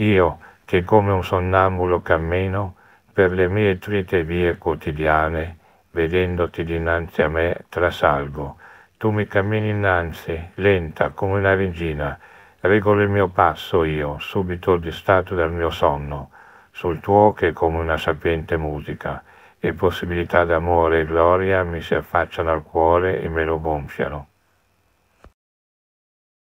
io che come un sonnambulo cammino per le mie trite vie quotidiane, vedendoti dinanzi a me trasalgo. Tu mi cammini innanzi, lenta come una regina, regolo il mio passo io, subito distratto dal mio sonno, sul tuo che come una sapiente musica, e possibilità d'amore e gloria mi si affacciano al cuore e me lo gonfiano.